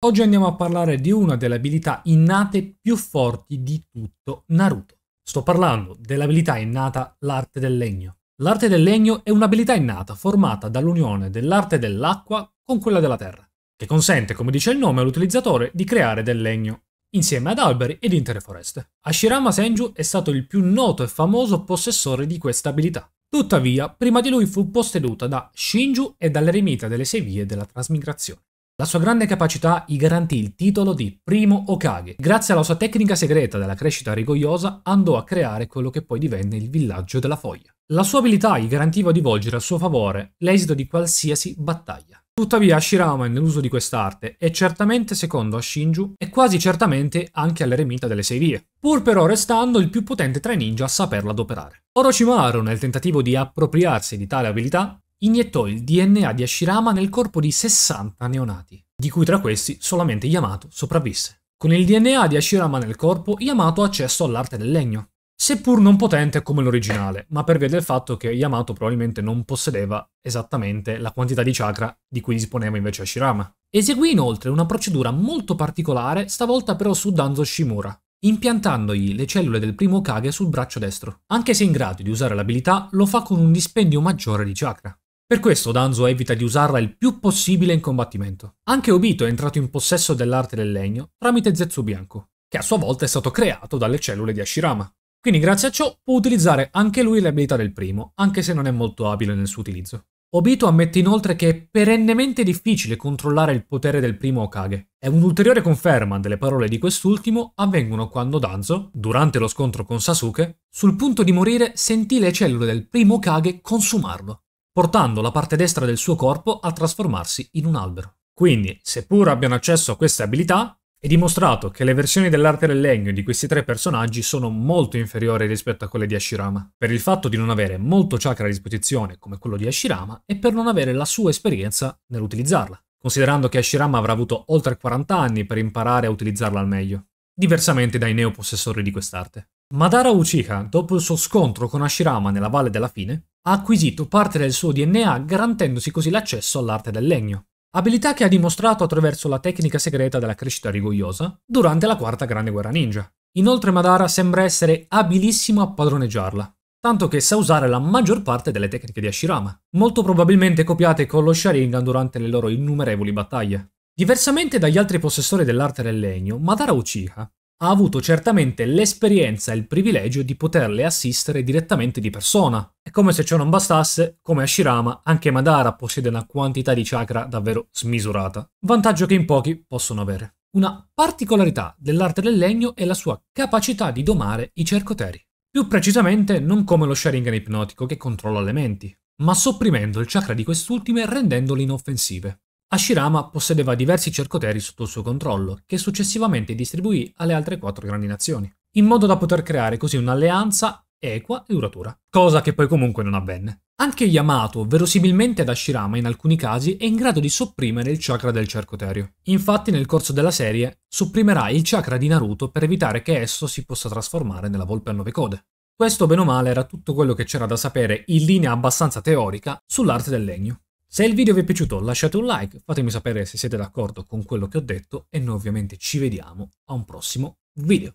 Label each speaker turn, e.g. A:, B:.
A: Oggi andiamo a parlare di una delle abilità innate più forti di tutto Naruto. Sto parlando dell'abilità innata l'arte del legno. L'arte del legno è un'abilità innata formata dall'unione dell'arte dell'acqua con quella della terra, che consente, come dice il nome, all'utilizzatore di creare del legno, insieme ad alberi ed intere foreste. Ashirama Senju è stato il più noto e famoso possessore di questa abilità. Tuttavia, prima di lui fu posseduta da Shinju e dall'eremita delle sei vie della trasmigrazione. La sua grande capacità gli garantì il titolo di primo Okage. Grazie alla sua tecnica segreta della crescita rigogliosa andò a creare quello che poi divenne il villaggio della foglia. La sua abilità gli garantiva di volgere a suo favore l'esito di qualsiasi battaglia. Tuttavia Ashirama nell'uso di quest'arte è certamente secondo a Shinju e quasi certamente anche all'eremita delle sei vie, pur però restando il più potente tra i ninja a saperla adoperare. Orochimaru, nel tentativo di appropriarsi di tale abilità, iniettò il DNA di Ashirama nel corpo di 60 neonati, di cui tra questi solamente Yamato sopravvisse. Con il DNA di Ashirama nel corpo, Yamato ha accesso all'arte del legno, seppur non potente come l'originale, ma per via del fatto che Yamato probabilmente non possedeva esattamente la quantità di chakra di cui disponeva invece Ashirama. Eseguì inoltre una procedura molto particolare, stavolta però su Danzo Shimura, impiantandogli le cellule del primo Kage sul braccio destro. Anche se in grado di usare l'abilità, lo fa con un dispendio maggiore di chakra. Per questo Danzo evita di usarla il più possibile in combattimento. Anche Obito è entrato in possesso dell'arte del legno tramite Zetsu Bianco, che a sua volta è stato creato dalle cellule di Ashirama. Quindi grazie a ciò può utilizzare anche lui le abilità del primo, anche se non è molto abile nel suo utilizzo. Obito ammette inoltre che è perennemente difficile controllare il potere del primo Okage, e un'ulteriore conferma delle parole di quest'ultimo avvengono quando Danzo, durante lo scontro con Sasuke, sul punto di morire sentì le cellule del primo Okage consumarlo portando la parte destra del suo corpo a trasformarsi in un albero. Quindi, seppur abbiano accesso a queste abilità, è dimostrato che le versioni dell'arte del legno di questi tre personaggi sono molto inferiori rispetto a quelle di Ashirama, per il fatto di non avere molto chakra a disposizione come quello di Ashirama e per non avere la sua esperienza nell'utilizzarla, considerando che Ashirama avrà avuto oltre 40 anni per imparare a utilizzarla al meglio, diversamente dai neopossessori di quest'arte. Madara Uchiha, dopo il suo scontro con Ashirama nella Valle della Fine, ha acquisito parte del suo DNA garantendosi così l'accesso all'arte del legno. Abilità che ha dimostrato attraverso la tecnica segreta della crescita rigogliosa durante la quarta grande guerra ninja. Inoltre Madara sembra essere abilissimo a padroneggiarla, tanto che sa usare la maggior parte delle tecniche di Ashirama, molto probabilmente copiate con lo Sharingan durante le loro innumerevoli battaglie. Diversamente dagli altri possessori dell'arte del legno, Madara Uchiha ha avuto certamente l'esperienza e il privilegio di poterle assistere direttamente di persona. E come se ciò non bastasse, come Ashirama, anche Madara possiede una quantità di chakra davvero smisurata. Vantaggio che in pochi possono avere. Una particolarità dell'arte del legno è la sua capacità di domare i cercoteri. Più precisamente, non come lo Sharingan ipnotico che controlla le menti, ma sopprimendo il chakra di quest'ultime e rendendole inoffensive. Ashirama possedeva diversi cercoteri sotto il suo controllo, che successivamente distribuì alle altre quattro grandi nazioni, in modo da poter creare così un'alleanza equa e duratura, cosa che poi comunque non avvenne. Anche Yamato, verosimilmente ad Ashirama in alcuni casi, è in grado di sopprimere il chakra del cercoterio. Infatti nel corso della serie sopprimerà il chakra di Naruto per evitare che esso si possa trasformare nella volpe a nove code. Questo bene o male era tutto quello che c'era da sapere in linea abbastanza teorica sull'arte del legno. Se il video vi è piaciuto lasciate un like, fatemi sapere se siete d'accordo con quello che ho detto e noi ovviamente ci vediamo a un prossimo video.